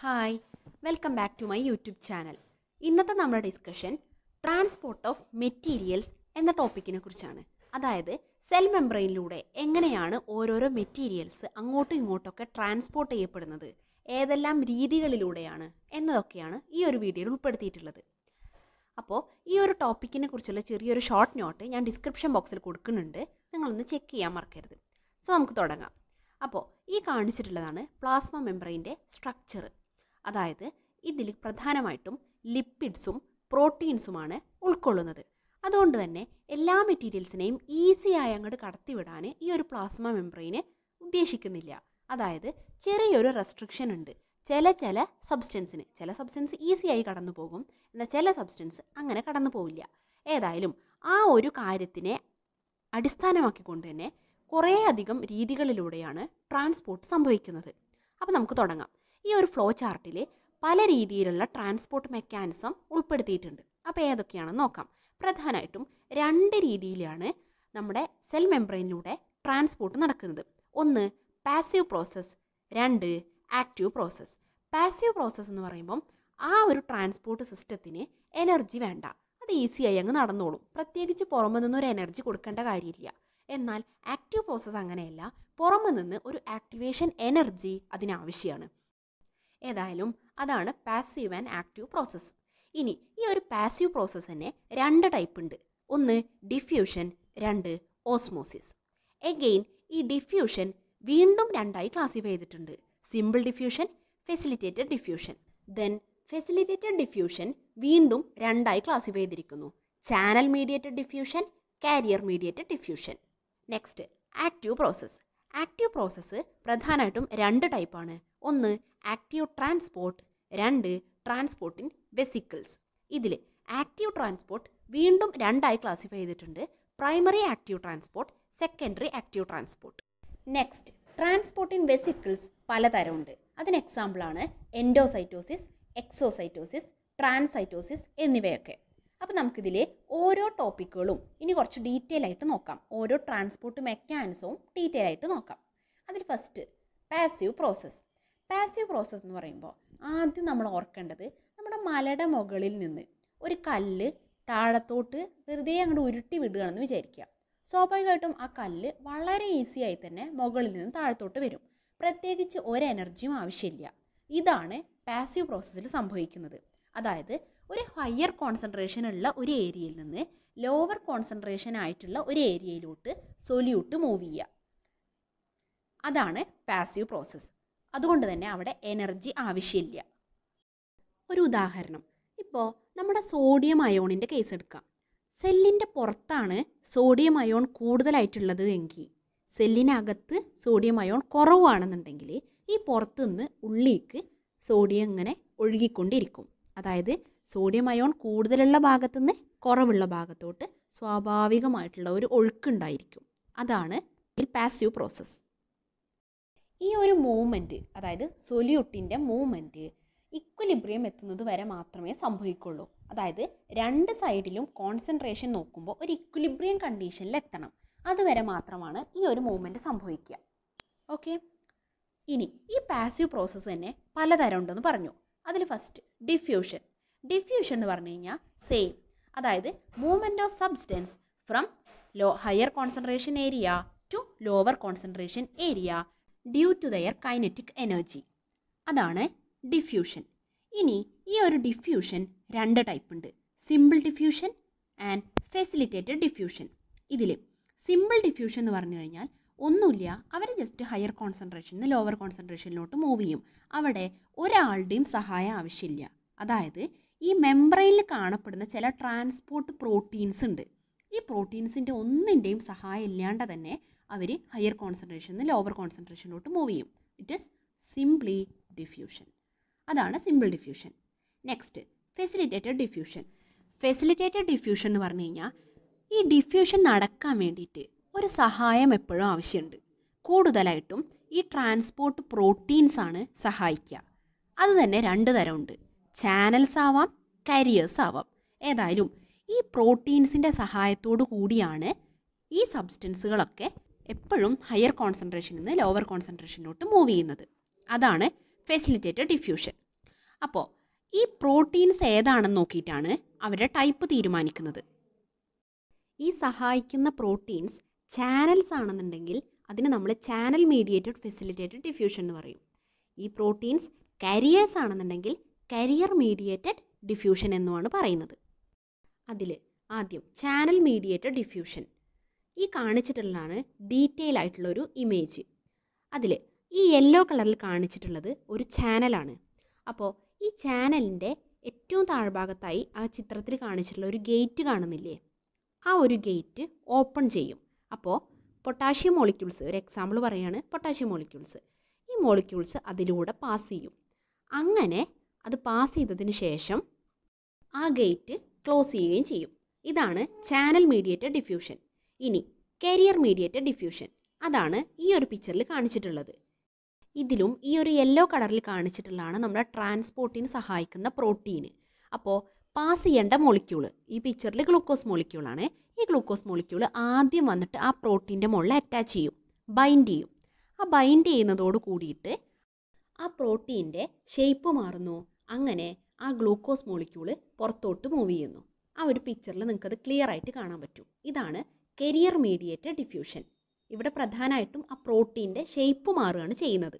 hi welcome back to my YouTube channel ഇന്നത്തെ നമ്മുടെ discussion transport of materials എന്ന ടോപ്പിക്കിനെ കുറിച്ചാണ് അതായത് സെൽ മെംബ്രെയിനിലൂടെ എങ്ങനെയാണ് ഓരോരോ മെറ്റീരിയൽസ് അങ്ങോട്ടും ഇങ്ങോട്ടൊക്കെ ട്രാൻസ്പോർട്ട് ചെയ്യപ്പെടുന്നത് ഏതെല്ലാം രീതികളിലൂടെയാണ് എന്നതൊക്കെയാണ് ഈ ഒരു വീഡിയോയിൽ ഉൾപ്പെടുത്തിയിട്ടുള്ളത് അപ്പോൾ ഈ ഒരു ടോപ്പിക്കിനെ കുറിച്ചുള്ള ചെറിയൊരു ഷോർട്ട് നോട്ട് ഞാൻ ഡിസ്ക്രിപ്ഷൻ ബോക്സിൽ കൊടുക്കുന്നുണ്ട് നിങ്ങളൊന്ന് ചെക്ക് ചെയ്യാൻ മറക്കരുത് സോ നമുക്ക് തുടങ്ങാം അപ്പോൾ ഈ കാണിച്ചിട്ടുള്ളതാണ് പ്ലാസ്മ മെംബ്രെയിൻ്റെ സ്ട്രക്ചർ അതായത് ഇതിൽ പ്രധാനമായിട്ടും ലിപ്പിഡ്സും പ്രോട്ടീൻസുമാണ് ഉൾക്കൊള്ളുന്നത് അതുകൊണ്ട് തന്നെ എല്ലാ മെറ്റീരിയൽസിനെയും ഈസിയായി അങ്ങോട്ട് കടത്തിവിടാൻ ഈ ഒരു പ്ലാസ്മ മെംബ്രെയിന് ഉദ്ദേശിക്കുന്നില്ല അതായത് ചെറിയൊരു റെസ്ട്രിക്ഷൻ ഉണ്ട് ചില ചില സബ്സ്റ്റൻസിന് ചില സബ്സ്റ്റൻസ് ഈസിയായി കടന്നു പോകും എന്നാൽ ചില സബ്സ്റ്റൻസ് അങ്ങനെ കടന്നു പോവില്ല ഏതായാലും ആ ഒരു കാര്യത്തിനെ അടിസ്ഥാനമാക്കിക്കൊണ്ട് തന്നെ കുറേ അധികം രീതികളിലൂടെയാണ് ട്രാൻസ്പോർട്ട് സംഭവിക്കുന്നത് അപ്പോൾ നമുക്ക് തുടങ്ങാം ഈ ഒരു ഫ്ലോ ചാർട്ടിൽ പല രീതിയിലുള്ള ട്രാൻസ്പോർട്ട് മെക്കാനിസം ഉൾപ്പെടുത്തിയിട്ടുണ്ട് അപ്പോൾ ഏതൊക്കെയാണെന്ന് നോക്കാം പ്രധാനമായിട്ടും രണ്ട് രീതിയിലാണ് നമ്മുടെ സെൽ മെംബ്രെയിനിലൂടെ ട്രാൻസ്പോർട്ട് നടക്കുന്നത് ഒന്ന് പാസീവ് പ്രോസസ്സ് രണ്ട് ആക്റ്റീവ് പ്രോസസ്സ് പാസീവ് പ്രോസസ്സ് എന്ന് പറയുമ്പം ആ ഒരു ട്രാൻസ്പോർട്ട് സിസ്റ്റത്തിന് എനർജി വേണ്ട അത് ഈസിയായി അങ്ങ് നടന്നോളും പ്രത്യേകിച്ച് പുറമെ നിന്ന് ഒരു എനർജി കൊടുക്കേണ്ട കാര്യമില്ല എന്നാൽ ആക്റ്റീവ് പ്രോസസ്സ് അങ്ങനെയല്ല പുറമെ നിന്ന് ഒരു ആക്ടിവേഷൻ എനർജി അതിനാവശ്യമാണ് ഏതായാലും അതാണ് പാസീവ് ആൻഡ് ആക്റ്റീവ് പ്രോസസ്സ് ഇനി ഈ ഒരു പാസീവ് പ്രോസസ്സ് തന്നെ രണ്ട് ടൈപ്പ് ഉണ്ട് ഒന്ന് ഡിഫ്യൂഷൻ രണ്ട് ഓസ്മോസിസ് എഗെയിൻ ഈ ഡിഫ്യൂഷൻ വീണ്ടും രണ്ടായി ക്ലാസിഫൈ ചെയ്തിട്ടുണ്ട് simple diffusion facilitated diffusion then facilitated diffusion വീണ്ടും രണ്ടായി ക്ലാസിഫൈ ചെയ്തിരിക്കുന്നു channel mediated diffusion carrier mediated diffusion next active process active process പ്രധാനമായിട്ടും രണ്ട് ടൈപ്പാണ് ഒന്ന് ആക്റ്റീവ് ട്രാൻസ്പോർട്ട് രണ്ട് ട്രാൻസ്പോർട്ട് വെസിക്കിൾസ് ഇതിൽ ആക്റ്റീവ് ട്രാൻസ്പോർട്ട് വീണ്ടും രണ്ടായി ക്ലാസിഫൈ ചെയ്തിട്ടുണ്ട് primary active transport secondary active transport next transport in vesicles പലതരമുണ്ട് അതിന് എക്സാമ്പിളാണ് എൻഡോസൈറ്റോസിസ് എക്സോസൈറ്റോസിസ് ട്രാൻസൈറ്റോസിസ് എന്നിവയൊക്കെ അപ്പോൾ നമുക്കിതിലെ ഓരോ ടോപ്പിക്കുകളും ഇനി കുറച്ച് ഡീറ്റെയിൽ ആയിട്ട് നോക്കാം ഓരോ ട്രാൻസ്പോർട്ട് മെക്കാനിസവും ഡീറ്റെയിൽ ആയിട്ട് നോക്കാം അതിൽ first passive process passive process എന്ന് പറയുമ്പോൾ ആദ്യം നമ്മൾ ഓർക്കേണ്ടത് നമ്മുടെ മലയുടെ മുകളിൽ നിന്ന് ഒരു കല്ല് താഴത്തോട്ട് വെറുതെ അങ്ങോട്ട് ഉരുട്ടി വിടുകയാണെന്ന് വിചാരിക്കുക സ്വാഭാവികമായിട്ടും ആ കല്ല് വളരെ ഈസി ആയി തന്നെ മുകളിൽ നിന്ന് താഴത്തോട്ട് വരും പ്രത്യേകിച്ച് ഒരു എനർജിയും ആവശ്യമില്ല ഇതാണ് പാസീവ് പ്രോസസ്സിൽ സംഭവിക്കുന്നത് അതായത് ഒരു ഹയർ കോൺസെൻട്രേഷൻ ഉള്ള ഒരു ഏരിയയിൽ നിന്ന് ലോവർ കോൺസെൻട്രേഷൻ ആയിട്ടുള്ള ഒരു ഏരിയയിലോട്ട് സൊല്യൂട്ട് മൂവ് ചെയ്യുക അതാണ് പാസീവ് പ്രോസസ്സ് അതുകൊണ്ട് തന്നെ അവിടെ എനർജി ആവശ്യമില്ല ഒരു ഉദാഹരണം ഇപ്പോൾ നമ്മുടെ സോഡിയം അയോണിൻ്റെ കേസ് എടുക്കാം സെല്ലിൻ്റെ പുറത്താണ് സോഡിയം അയോൺ കൂടുതലായിട്ടുള്ളത് എങ്കിൽ സെല്ലിനകത്ത് സോഡിയം അയോൺ കുറവാണെന്നുണ്ടെങ്കിൽ ഈ പുറത്തുനിന്ന് ഉള്ളിലേക്ക് സോഡിയം ഇങ്ങനെ ഒഴുകിക്കൊണ്ടിരിക്കും അതായത് സോഡിയം അയോൺ കൂടുതലുള്ള ഭാഗത്തു നിന്ന് കുറവുള്ള ഭാഗത്തോട്ട് സ്വാഭാവികമായിട്ടുള്ള ഒരു ഒഴുക്കുണ്ടായിരിക്കും അതാണ് പാസീവ് പ്രോസസ്സ് ഈ ഒരു മൂവ്മെൻറ്റ് അതായത് സൊല്യൂട്ടിൻ്റെ മൂവ്മെൻറ്റ് ഇക്വലിബ്രിയം എത്തുന്നത് വരെ മാത്രമേ സംഭവിക്കുള്ളൂ അതായത് രണ്ട് സൈഡിലും കോൺസെൻട്രേഷൻ നോക്കുമ്പോൾ ഒരു ഇക്വലിബ്രിയം കണ്ടീഷനിൽ എത്തണം അതുവരെ മാത്രമാണ് ഈ ഒരു മൂവ്മെൻറ്റ് സംഭവിക്കുക ഓക്കെ ഇനി ഈ പാസീവ് പ്രോസസ്സ് തന്നെ പലതരം ഉണ്ടെന്ന് പറഞ്ഞു അതിൽ ഫസ്റ്റ് ഡിഫ്യൂഷൻ ഡിഫ്യൂഷൻ എന്ന് പറഞ്ഞു കഴിഞ്ഞാൽ സെയിം അതായത് movement of substance from low higher concentration area to lower concentration area due to their kinetic energy അതാണ് ഡിഫ്യൂഷൻ ഇനി ഈ ഒരു ഡിഫ്യൂഷൻ രണ്ട് ടൈപ്പ് ഉണ്ട് simple diffusion and facilitated diffusion ഇതിൽ സിമ്പിൾ ഡിഫ്യൂഷൻ എന്ന് പറഞ്ഞു കഴിഞ്ഞാൽ ഒന്നുമില്ല അവർ ജസ്റ്റ് ഹയർ കോൺസെൻട്രേഷനിൽ നിന്ന് ലോവർ കോൺസെൻട്രേഷനിലോട്ട് മൂവ് ചെയ്യും അവിടെ ഒരാളുടെയും സഹായം ആവശ്യമില്ല അതായത് ഈ മെംബ്രെയിനിൽ കാണപ്പെടുന്ന ചില ട്രാൻസ്പോർട്ട് പ്രോട്ടീൻസ് ഉണ്ട് ഈ പ്രോട്ടീൻസിൻ്റെ ഒന്നിൻ്റെയും സഹായം ഇല്ലാണ്ട് തന്നെ അവർ ഹയർ കോൺസെൻട്രേഷനിൽ നിന്ന് ലോവർ കോൺസെൻട്രേഷനിലോട്ട് മൂവ് ചെയ്യും ഇറ്റ് ഇസ് സിംപ്ലി ഡിഫ്യൂഷൻ അതാണ് simple diffusion next facilitated diffusion facilitated diffusion എന്ന് പറഞ്ഞു കഴിഞ്ഞാൽ ഈ ഡിഫ്യൂഷൻ നടക്കാൻ വേണ്ടിയിട്ട് ഒരു സഹായം എപ്പോഴും ആവശ്യമുണ്ട് കൂടുതലായിട്ടും ഈ ട്രാൻസ്പോർട്ട് പ്രോട്ടീൻസാണ് സഹായിക്കുക അത് തന്നെ രണ്ട് തരമുണ്ട് ചാനൽസ് ആവാം കരിയേഴ്സ് ആവാം ഏതായാലും ഈ പ്രോട്ടീൻസിൻ്റെ സഹായത്തോടു കൂടിയാണ് ഈ സബ്സ്റ്റൻസുകളൊക്കെ എപ്പോഴും ഹയർ കോൺസെൻട്രേഷനിൽ നിന്ന് ലോവർ കോൺസെൻട്രേഷനിലോട്ട് മൂവ് ചെയ്യുന്നത് അതാണ് ഫെസിലിറ്റേറ്റഡ് ഡിഫ്യൂഷൻ അപ്പോൾ ഈ പ്രോട്ടീൻസ് ഏതാണെന്ന് നോക്കിയിട്ടാണ് അവരുടെ ടൈപ്പ് തീരുമാനിക്കുന്നത് ഈ സഹായിക്കുന്ന പ്രോട്ടീൻസ് ചാനൽസ് ആണെന്നുണ്ടെങ്കിൽ അതിന് നമ്മൾ ചാനൽ മീഡിയേറ്റഡ് ഫെസിലിറ്റേറ്റഡ് ഡിഫ്യൂഷൻ എന്ന് പറയും ഈ പ്രോട്ടീൻസ് കരിയേഴ്സ് ആണെന്നുണ്ടെങ്കിൽ കരിയർ മീഡിയേറ്റഡ് ഡിഫ്യൂഷൻ എന്നുമാണ് പറയുന്നത് അതിൽ ആദ്യം ചാനൽ മീഡിയേറ്റഡ് ഡിഫ്യൂഷൻ ഈ കാണിച്ചിട്ടുള്ളതാണ് ഡീറ്റെയിൽ ആയിട്ടുള്ളൊരു ഇമേജ് അതിൽ ഈ യെല്ലോ കളറിൽ കാണിച്ചിട്ടുള്ളത് ഒരു ചാനലാണ് അപ്പോൾ ഈ ചാനലിൻ്റെ ഏറ്റവും താഴ്ഭാഗത്തായി ആ ചിത്രത്തിൽ കാണിച്ചിട്ടുള്ള ഒരു ഗേറ്റ് കാണുന്നില്ലേ ആ ഒരു ഗേറ്റ് ഓപ്പൺ ചെയ്യും അപ്പോൾ പൊട്ടാഷ്യം മോളിക്യൂൾസ് ഒരു എക്സാമ്പിൾ പറയുകയാണ് പൊട്ടാഷ്യം മോളിക്യൂൾസ് ഈ മോളിക്യൂൾസ് അതിലൂടെ പാസ് ചെയ്യും അങ്ങനെ അത് പാസ് ചെയ്തതിന് ശേഷം ആ ഗേറ്റ് ക്ലോസ് ചെയ്യുകയും ചെയ്യും ഇതാണ് ചാനൽ മീഡിയേറ്റഡ് ഡിഫ്യൂഷൻ ഇനി കരിയർ മീഡിയേറ്റഡ് ഡിഫ്യൂഷൻ അതാണ് ഈ ഒരു പിക്ചറിൽ കാണിച്ചിട്ടുള്ളത് ഇതിലും ഈ ഒരു യെല്ലോ കളറിൽ കാണിച്ചിട്ടുള്ളതാണ് നമ്മുടെ ട്രാൻസ്പോർട്ടിന് സഹായിക്കുന്ന പ്രോട്ടീന് അപ്പോൾ പാസ് ചെയ്യേണ്ട മോളിക്യൂൾ ഈ പിക്ചറിൽ ഗ്ലൂക്കോസ് മൊളിക്യൂളാണ് ഈ ഗ്ലൂക്കോസ് മോളിക്യൂൾ ആദ്യം വന്നിട്ട് ആ പ്രോട്ടീൻ്റെ മുകളിൽ അറ്റാച്ച് ചെയ്യും ബൈൻഡ് ചെയ്യും ആ ബൈൻഡ് ചെയ്യുന്നതോട് കൂടിയിട്ട് ആ പ്രോട്ടീൻ്റെ ഷേപ്പ് മാറുന്നു അങ്ങനെ ആ ഗ്ലൂക്കോസ് മോളിക്യൂള് പുറത്തോട്ട് മൂവ് ചെയ്യുന്നു ആ ഒരു പിക്ചറിൽ നിങ്ങൾക്കത് ക്ലിയർ ആയിട്ട് കാണാൻ പറ്റും ഇതാണ് കരിയർ മീഡിയേറ്റഡ് ഡിഫ്യൂഷൻ ഇവിടെ പ്രധാനമായിട്ടും ആ പ്രോട്ടീൻ്റെ ഷേപ്പ് മാറുകയാണ് ചെയ്യുന്നത്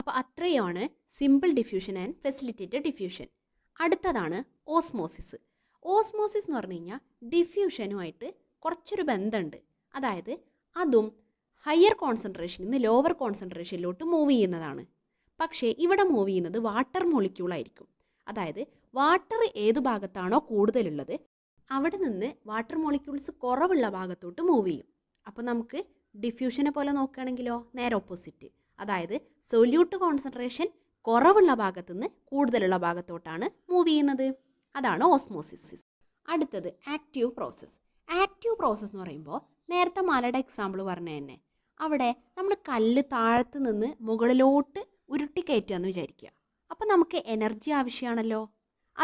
അപ്പോൾ അത്രയാണ് simple diffusion and facilitated diffusion അടുത്തതാണ് ഓസ്മോസിസ് ഓസ്മോസിസ് എന്ന് പറഞ്ഞു കഴിഞ്ഞാൽ ഡിഫ്യൂഷനുമായിട്ട് കുറച്ചൊരു ബന്ധമുണ്ട് അതായത് അതും ഹയർ കോൺസെൻട്രേഷനിൽ നിന്ന് ലോവർ കോൺസെൻട്രേഷനിലോട്ട് മൂവ് ചെയ്യുന്നതാണ് പക്ഷേ ഇവിടെ മൂവ് ചെയ്യുന്നത് വാട്ടർ മോളിക്യൂൾ ആയിരിക്കും അതായത് വാട്ടർ ഏത് ഭാഗത്താണോ കൂടുതലുള്ളത് അവിടെ നിന്ന് വാട്ടർ മോളിക്യൂൾസ് കുറവുള്ള ഭാഗത്തോട്ട് മൂവ് ചെയ്യും അപ്പോൾ നമുക്ക് ഡിഫ്യൂഷനെ പോലെ നോക്കുകയാണെങ്കിലോ നേരെ ഓപ്പോസിറ്റ് അതായത് സൊല്യൂട്ട് കോൺസെൻട്രേഷൻ കുറവുള്ള ഭാഗത്തു നിന്ന് കൂടുതലുള്ള ഭാഗത്തോട്ടാണ് മൂവ് ചെയ്യുന്നത് അതാണ് ഓസ്മോസിസ് അടുത്തത് ആക്റ്റീവ് പ്രോസസ്സ് ആക്റ്റീവ് പ്രോസസ്സ് എന്ന് പറയുമ്പോൾ നേരത്തെ മലയുടെ എക്സാമ്പിൾ പറഞ്ഞ തന്നെ അവിടെ നമ്മൾ കല്ല് താഴത്ത് നിന്ന് മുകളിലോട്ട് ഉരുട്ടിക്കയറ്റുക എന്ന് വിചാരിക്കുക അപ്പോൾ നമുക്ക് എനർജി ആവശ്യമാണല്ലോ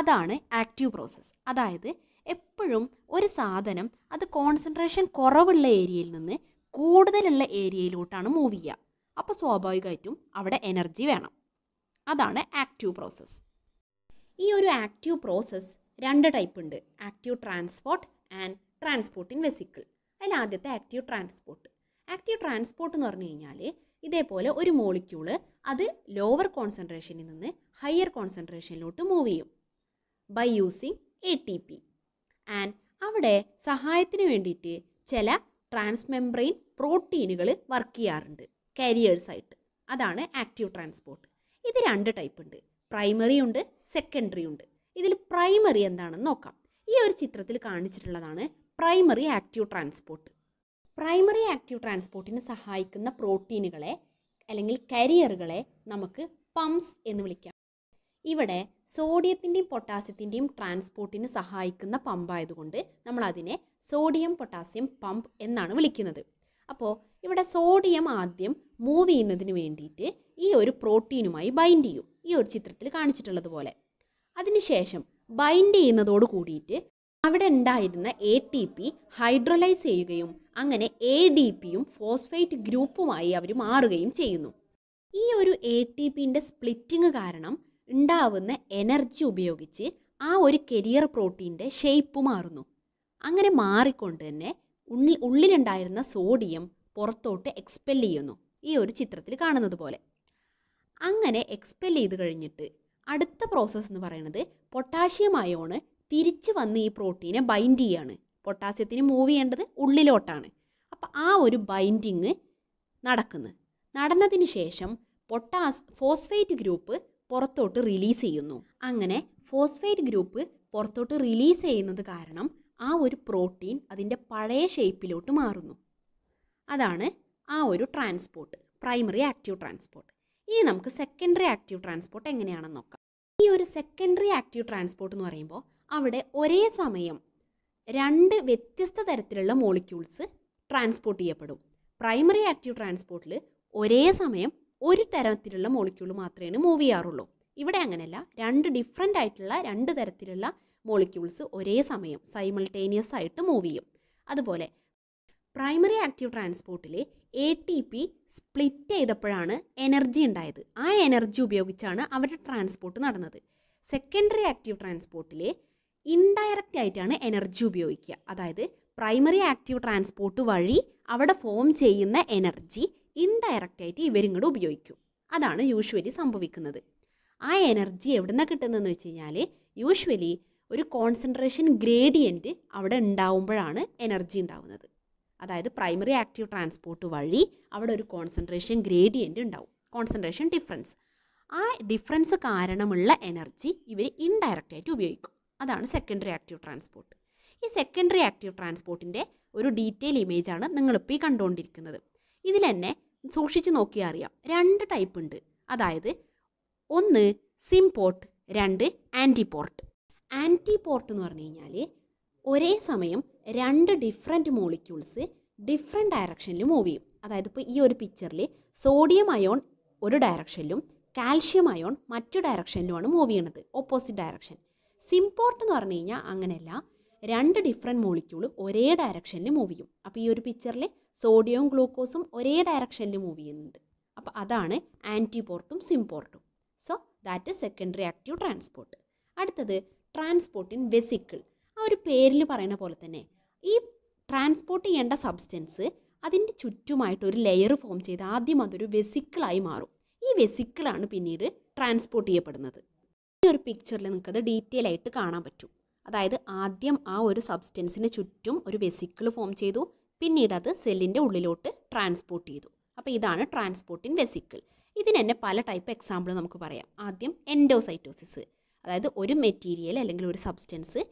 അതാണ് ആക്റ്റീവ് പ്രോസസ്സ് അതായത് എപ്പോഴും ഒരു സാധനം അത് കോൺസെൻട്രേഷൻ കുറവുള്ള ഏരിയയിൽ നിന്ന് കൂടുതലുള്ള ഏരിയയിലോട്ടാണ് മൂവ് ചെയ്യുക അപ്പോൾ സ്വാഭാവികമായിട്ടും അവിടെ എനർജി വേണം അതാണ് ആക്റ്റീവ് പ്രോസസ്സ് ഈ ഒരു ആക്റ്റീവ് പ്രോസസ്സ് രണ്ട് ടൈപ്പ് ഉണ്ട് active transport and transport in vesicle അതിൽ ആദ്യത്തെ ആക്റ്റീവ് ട്രാൻസ്പോർട്ട് ആക്റ്റീവ് ട്രാൻസ്പോർട്ട് എന്ന് പറഞ്ഞു കഴിഞ്ഞാൽ ഇതേപോലെ ഒരു മോളിക്യൂള് അത് ലോവർ കോൺസെൻട്രേഷനിൽ നിന്ന് ഹയർ കോൺസെൻട്രേഷനിലോട്ട് മൂവ് ചെയ്യും by using A T P and അവിടെ സഹായത്തിന് വേണ്ടിയിട്ട് ചില ട്രാൻസ്മെംബ്രെയിൻ പ്രോട്ടീനുകൾ വർക്ക് ചെയ്യാറുണ്ട് കാരിയേഴ്സായിട്ട് അതാണ് ആക്റ്റീവ് ട്രാൻസ്പോർട്ട് ഇത് രണ്ട് ടൈപ്പ് ഉണ്ട് പ്രൈമറി ഉണ്ട് സെക്കൻഡറി ഉണ്ട് ഇതിൽ പ്രൈമറി എന്താണെന്ന് നോക്കാം ഈ ഒരു ചിത്രത്തിൽ കാണിച്ചിട്ടുള്ളതാണ് primary active transport primary active ട്രാൻസ്പോർട്ടിന് സഹായിക്കുന്ന പ്രോട്ടീനുകളെ അല്ലെങ്കിൽ കരിയറുകളെ നമുക്ക് പംസ് എന്ന് വിളിക്കാം ഇവിടെ സോഡിയത്തിൻ്റെയും പൊട്ടാസ്യത്തിൻ്റെയും ട്രാൻസ്പോർട്ടിന് സഹായിക്കുന്ന പമ്പായതുകൊണ്ട് നമ്മൾ അതിനെ സോഡിയം പൊട്ടാസ്യം പമ്പ് എന്നാണ് വിളിക്കുന്നത് അപ്പോൾ ഇവിടെ സോഡിയം ആദ്യം മൂവ് ചെയ്യുന്നതിന് വേണ്ടിയിട്ട് ഈ ഒരു പ്രോട്ടീനുമായി ബൈൻഡ് ചെയ്യും ഈ ഒരു ചിത്രത്തിൽ കാണിച്ചിട്ടുള്ളത് പോലെ അതിനുശേഷം ബൈൻഡ് ചെയ്യുന്നതോട് കൂടിയിട്ട് അവിടെ ഉണ്ടായിരുന്ന എ ടി പി ഹൈഡ്രോലൈസ് ചെയ്യുകയും അങ്ങനെ എ ഡി പിയും ഫോസ്ഫൈറ്റ് ഗ്രൂപ്പുമായി അവർ മാറുകയും ചെയ്യുന്നു ഈ ഒരു എ ടി പിൻ്റെ സ്പ്ലിറ്റിംഗ് കാരണം ഉണ്ടാവുന്ന എനർജി ഉപയോഗിച്ച് ആ ഒരു കരിയർ പ്രോട്ടീൻ്റെ ഷേപ്പ് മാറുന്നു അങ്ങനെ മാറിക്കൊണ്ട് തന്നെ ഉള്ളിൽ ഉള്ളിലുണ്ടായിരുന്ന സോഡിയം പുറത്തോട്ട് എക്സ്പെൽ ചെയ്യുന്നു ഈ ഒരു ചിത്രത്തിൽ കാണുന്നത് പോലെ അങ്ങനെ എക്സ്പെൽ ചെയ്ത് കഴിഞ്ഞിട്ട് അടുത്ത പ്രോസസ്സ് എന്ന് പറയുന്നത് പൊട്ടാഷ്യം അയോണ് തിരിച്ചു വന്ന് ഈ പ്രോട്ടീനെ ബൈൻഡ് ചെയ്യുകയാണ് പൊട്ടാസ്യത്തിന് മൂവ് ചെയ്യേണ്ടത് ഉള്ളിലോട്ടാണ് അപ്പം ആ ഒരു ബൈൻഡിങ് നടക്കുന്നു നടന്നതിന് ശേഷം പൊട്ടാസ് ഫോസ്ഫേറ്റ് ഗ്രൂപ്പ് പുറത്തോട്ട് റിലീസ് ചെയ്യുന്നു അങ്ങനെ ഫോസ്ഫേറ്റ് ഗ്രൂപ്പ് പുറത്തോട്ട് റിലീസ് ചെയ്യുന്നത് കാരണം ആ ഒരു പ്രോട്ടീൻ അതിൻ്റെ പഴയ ഷേപ്പിലോട്ട് മാറുന്നു അതാണ് ആ ഒരു ട്രാൻസ്പോർട്ട് പ്രൈമറി ആക്റ്റീവ് ട്രാൻസ്പോർട്ട് ഇനി നമുക്ക് സെക്കൻഡറി ആക്റ്റീവ് ട്രാൻസ്പോർട്ട് എങ്ങനെയാണെന്ന് നോക്കാം ഈ ഒരു സെക്കൻഡറി ആക്റ്റീവ് ട്രാൻസ്പോർട്ട് എന്ന് പറയുമ്പോൾ അവിടെ ഒരേ സമയം രണ്ട് വ്യത്യസ്ത തരത്തിലുള്ള മോളിക്യൂൾസ് ട്രാൻസ്പോർട്ട് ചെയ്യപ്പെടും പ്രൈമറി ആക്റ്റീവ് ട്രാൻസ്പോർട്ടിൽ ഒരേ സമയം ഒരു തരത്തിലുള്ള മോളിക്യൂൾ മാത്രമേ മൂവ് ചെയ്യാറുള്ളൂ ഇവിടെ അങ്ങനെയല്ല രണ്ട് ഡിഫറെൻ്റ് ആയിട്ടുള്ള രണ്ട് തരത്തിലുള്ള മോളിക്യൂൾസ് ഒരേ സമയം സൈമൾട്ടേനിയസ് ആയിട്ട് മൂവ് ചെയ്യും അതുപോലെ പ്രൈമറി ആക്റ്റീവ് ട്രാൻസ്പോർട്ടിൽ എ ടി പി സ്പ്ലിറ്റ് ചെയ്തപ്പോഴാണ് എനർജി ഉണ്ടായത് ആ എനർജി ഉപയോഗിച്ചാണ് അവരുടെ ട്രാൻസ്പോർട്ട് നടന്നത് സെക്കൻഡറി ആക്റ്റീവ് ട്രാൻസ്പോർട്ടിൽ ഇൻഡയറക്റ്റ് ആയിട്ടാണ് എനർജി ഉപയോഗിക്കുക അതായത് പ്രൈമറി ആക്റ്റീവ് ട്രാൻസ്പോർട്ട് വഴി അവിടെ ഫോം ചെയ്യുന്ന എനർജി ഇൻഡയറക്റ്റ് ആയിട്ട് ഇവരിങ്ങോട്ട് ഉപയോഗിക്കും അതാണ് യൂഷ്വലി സംഭവിക്കുന്നത് ആ എനർജി എവിടെ നിന്നാണ് കിട്ടുന്നതെന്ന് വെച്ച് കഴിഞ്ഞാൽ യൂഷ്വലി ഒരു കോൺസെൻട്രേഷൻ ഗ്രേഡിയൻറ്റ് അവിടെ ഉണ്ടാവുമ്പോഴാണ് എനർജി ഉണ്ടാവുന്നത് അതായത് പ്രൈമറി ആക്റ്റീവ് ട്രാൻസ്പോർട്ട് വഴി അവിടെ ഒരു കോൺസെൻട്രേഷൻ ഗ്രേഡിയൻ്റ് ഉണ്ടാവും കോൺസെൻട്രേഷൻ ഡിഫറൻസ് ആ ഡിഫറൻസ് കാരണമുള്ള എനർജി ഇവർ ഇൻഡയറക്റ്റായിട്ട് ഉപയോഗിക്കും അതാണ് സെക്കൻഡറി ആക്റ്റീവ് ട്രാൻസ്പോർട്ട് ഈ സെക്കൻഡറി ആക്റ്റീവ് ട്രാൻസ്പോർട്ടിൻ്റെ ഒരു ഡീറ്റെയിൽ ഇമേജാണ് നിങ്ങളിപ്പോൾ ഈ കണ്ടുകൊണ്ടിരിക്കുന്നത് ഇതിൽ തന്നെ സൂക്ഷിച്ച് നോക്കിയാൽ അറിയാം രണ്ട് ടൈപ്പ് ഉണ്ട് അതായത് ഒന്ന് സിംപോർട്ട് രണ്ട് ആൻറ്റി പോർട്ട് എന്ന് പറഞ്ഞു കഴിഞ്ഞാൽ ഒരേ സമയം രണ്ട് ഡിഫറെൻറ്റ് മോളിക്യൂൾസ് ഡിഫറെൻ്റ് ഡയറക്ഷനിൽ മൂവ് ചെയ്യും അതായത് ഇപ്പോൾ ഈ ഒരു പിക്ചറിൽ സോഡിയം അയോൺ ഒരു ഡയറക്ഷനിലും കാൽഷ്യം അയോൺ മറ്റു ഡയറക്ഷനിലുമാണ് മൂവ് ചെയ്യണത് ഓപ്പോസിറ്റ് ഡയറക്ഷൻ സിംപോർട്ട് എന്ന് പറഞ്ഞു കഴിഞ്ഞാൽ അങ്ങനെയല്ല രണ്ട് ഡിഫറെൻറ്റ് മോളിക്യൂളും ഒരേ ഡയറക്ഷനിൽ മൂവ് ചെയ്യും അപ്പോൾ ഈ ഒരു പിക്ചറിൽ സോഡിയവും ഗ്ലൂക്കോസും ഒരേ ഡയറക്ഷനിൽ മൂവ് ചെയ്യുന്നുണ്ട് അപ്പോൾ അതാണ് ആൻറ്റിപോർട്ടും സിംപോർട്ടും so that is secondary active transport അടുത്തത് ട്രാൻസ്പോർട്ട് ഇൻ വെസിക്കിൾ ആ ഒരു പേരിൽ പറയുന്ന പോലെ തന്നെ ഈ ട്രാൻസ്പോർട്ട് ചെയ്യേണ്ട സബ്സ്റ്റൻസ് അതിൻ്റെ ചുറ്റുമായിട്ട് ഒരു ലെയർ ഫോം ചെയ്ത് ആദ്യം അതൊരു വെസിക്കിളായി മാറും ഈ വെസിക്കിളാണ് പിന്നീട് ട്രാൻസ്പോർട്ട് ചെയ്യപ്പെടുന്നത് ഈ ഒരു പിക്ചറിൽ നിങ്ങൾക്കത് ഡീറ്റെയിൽ ആയിട്ട് കാണാൻ പറ്റും അതായത് ആദ്യം ആ ഒരു സബ്സ്റ്റൻസിന് ചുറ്റും ഒരു വെസിക്കിൾ ഫോം ചെയ്തു പിന്നീട് അത് സെല്ലിൻ്റെ ഉള്ളിലോട്ട് ട്രാൻസ്പോർട്ട് ചെയ്തു അപ്പോൾ ഇതാണ് ട്രാൻസ്പോർട്ട് വെസിക്കിൾ ഇതിന് തന്നെ പല ടൈപ്പ് എക്സാമ്പിൾ നമുക്ക് പറയാം ആദ്യം എൻഡോസൈറ്റോസിസ് അതായത് ഒരു മെറ്റീരിയൽ അല്ലെങ്കിൽ ഒരു സബ്സ്റ്റൻസ്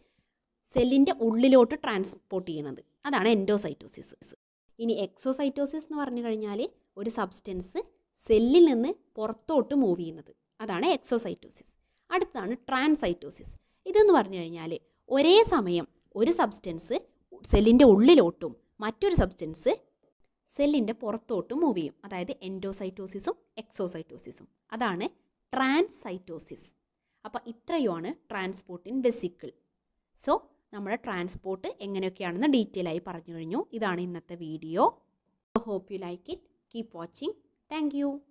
സെല്ലിൻ്റെ ഉള്ളിലോട്ട് ട്രാൻസ്പോർട്ട് ചെയ്യണത് അതാണ് എൻഡോസൈറ്റോസിസ് ഇനി എക്സോസൈറ്റോസിസ് എന്ന് പറഞ്ഞു കഴിഞ്ഞാൽ ഒരു സബ്സ്റ്റൻസ് സെല്ലിൽ നിന്ന് പുറത്തോട്ട് മൂവ് ചെയ്യുന്നത് അതാണ് എക്സോസൈറ്റോസിസ് അടുത്താണ് ട്രാൻസൈറ്റോസിസ് ഇതെന്ന് പറഞ്ഞു കഴിഞ്ഞാൽ ഒരേ സമയം ഒരു സബ്സ്റ്റൻസ് സെല്ലിൻ്റെ ഉള്ളിലോട്ടും മറ്റൊരു സബ്സ്റ്റൻസ് സെല്ലിൻ്റെ പുറത്തോട്ടും മൂവ് ചെയ്യും അതായത് എൻഡോസൈറ്റോസിസും എക്സോസൈറ്റോസിസും അതാണ് ട്രാൻസൈറ്റോസിസ് അപ്പോൾ ഇത്രയുമാണ് ട്രാൻസ്പോർട്ട് ഇൻ വെസിക്കിൾ സോ നമ്മുടെ ട്രാൻസ്പോർട്ട് എങ്ങനെയൊക്കെയാണെന്ന് ഡീറ്റെയിൽ ആയി പറഞ്ഞു കഴിഞ്ഞു ഇതാണ് ഇന്നത്തെ video hope you like it keep watching thank